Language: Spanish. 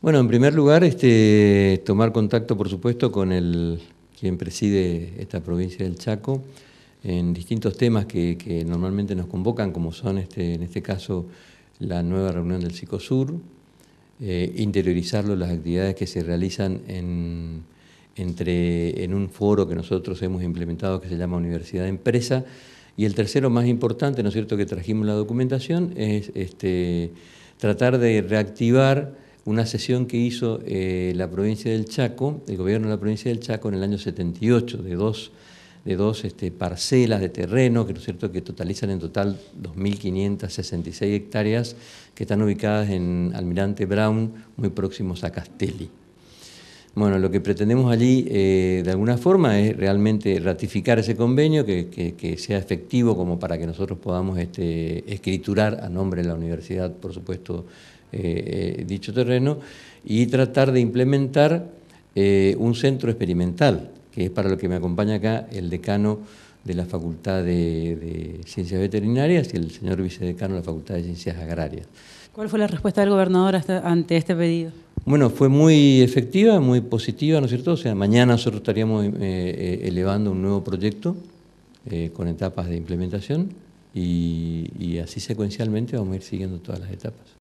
Bueno, en primer lugar, este, tomar contacto, por supuesto, con el, quien preside esta provincia del Chaco en distintos temas que, normalmente nos convocan, como son, este, en este caso, la nueva reunión del Cicosur, eh, interiorizarlo las actividades que se realizan en, entre, en un foro que nosotros hemos implementado que se llama Universidad Empresa. Y el tercero más importante, ¿no es cierto?, que trajimos la documentación, es este, tratar de reactivar una sesión que hizo eh, la provincia del Chaco, el gobierno de la provincia del Chaco en el año 78, de dos, de dos este, parcelas de terreno, que, ¿no es cierto? que totalizan en total 2.566 hectáreas, que están ubicadas en Almirante Brown, muy próximos a Castelli. Bueno, lo que pretendemos allí, eh, de alguna forma, es realmente ratificar ese convenio, que, sea efectivo como para que nosotros podamos este, escriturar a nombre de la universidad, por supuesto, eh, eh, dicho terreno, y tratar de implementar un centro experimental, que es para lo que me acompaña acá el decano de la Facultad de, Ciencias Veterinarias y el señor vicedecano de la Facultad de Ciencias Agrarias. ¿Cuál fue la respuesta del gobernador ante este pedido? Bueno, fue muy efectiva, muy positiva, ¿no es cierto? O sea, mañana nosotros estaríamos eh, eh, elevando un nuevo proyecto eh, con etapas de implementación y así secuencialmente vamos a ir siguiendo todas las etapas.